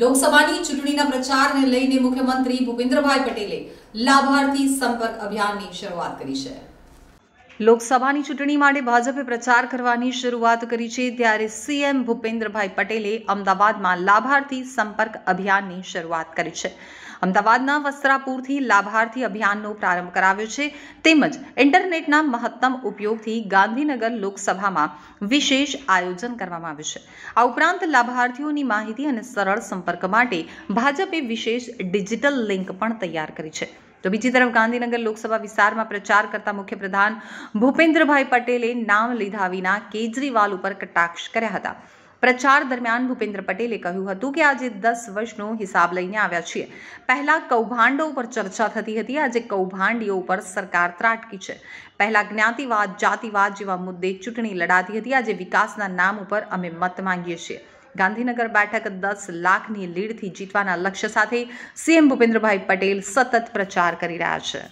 લોકસભાની ચૂંટણીના પ્રચારને લઈને મુખ્યમંત્રી ભૂપેન્દ્રભાઈ પટેલે લાભાર્થી સંપર્ક અભિયાનની શરૂઆત કરી છે લોકસભાની ચૂંટણી માટે ભાજપે પ્રચાર કરવાની શરૂઆત કરી છે ત્યારે સીએમ ભૂપેન્દ્રભાઈ પટેલે અમદાવાદમાં લાભાર્થી સંપર્ક અભિયાનની શરૂઆત કરી છે અમદાવાદના વસ્ત્રાપુરથી લાભાર્થી અભિયાનનો પ્રારંભ કરાવ્યો છે તેમજ ઇન્ટરનેટના મહત્તમ ઉપયોગથી ગાંધીનગર લોકસભામાં વિશેષ આયોજન કરવામાં આવ્યું છે આ ઉપરાંત લાભાર્થીઓની માહિતી અને સરળ સંપર્ક માટે ભાજપે વિશેષ ડિજિટલ લિંક પણ તૈયાર કરી છે તો બીજી તરફ ગાંધીનગર લોકસભા વિસ્તારમાં પ્રચાર કરતા મુખ્યપ્રધાન ભૂપેન્દ્રભાઈ પટેલે નામ લીધા વિના કેજરીવાલ ઉપર કટાક્ષ કર્યા હતા પ્રચાર દરમિયાન ભૂપેન્દ્ર પટેલે કહ્યું હતું કે આજે દસ વર્ષનો હિસાબ લઈને આવ્યા છીએ પહેલા કૌભાંડો ઉપર ચર્ચા થતી હતી આજે કૌભાંડીઓ ઉપર સરકાર ત્રાટકી છે પહેલા જ્ઞાતિવાદ જાતિવાદ જેવા મુદ્દે ચૂંટણી લડાતી હતી આજે વિકાસના નામ ઉપર અમે મત માંગીએ છીએ ગાંધીનગર બેઠક દસ લાખની લીડથી જીતવાના લક્ષ્ય સાથે સીએમ ભૂપેન્દ્રભાઈ પટેલ સતત પ્રચાર કરી રહ્યા છે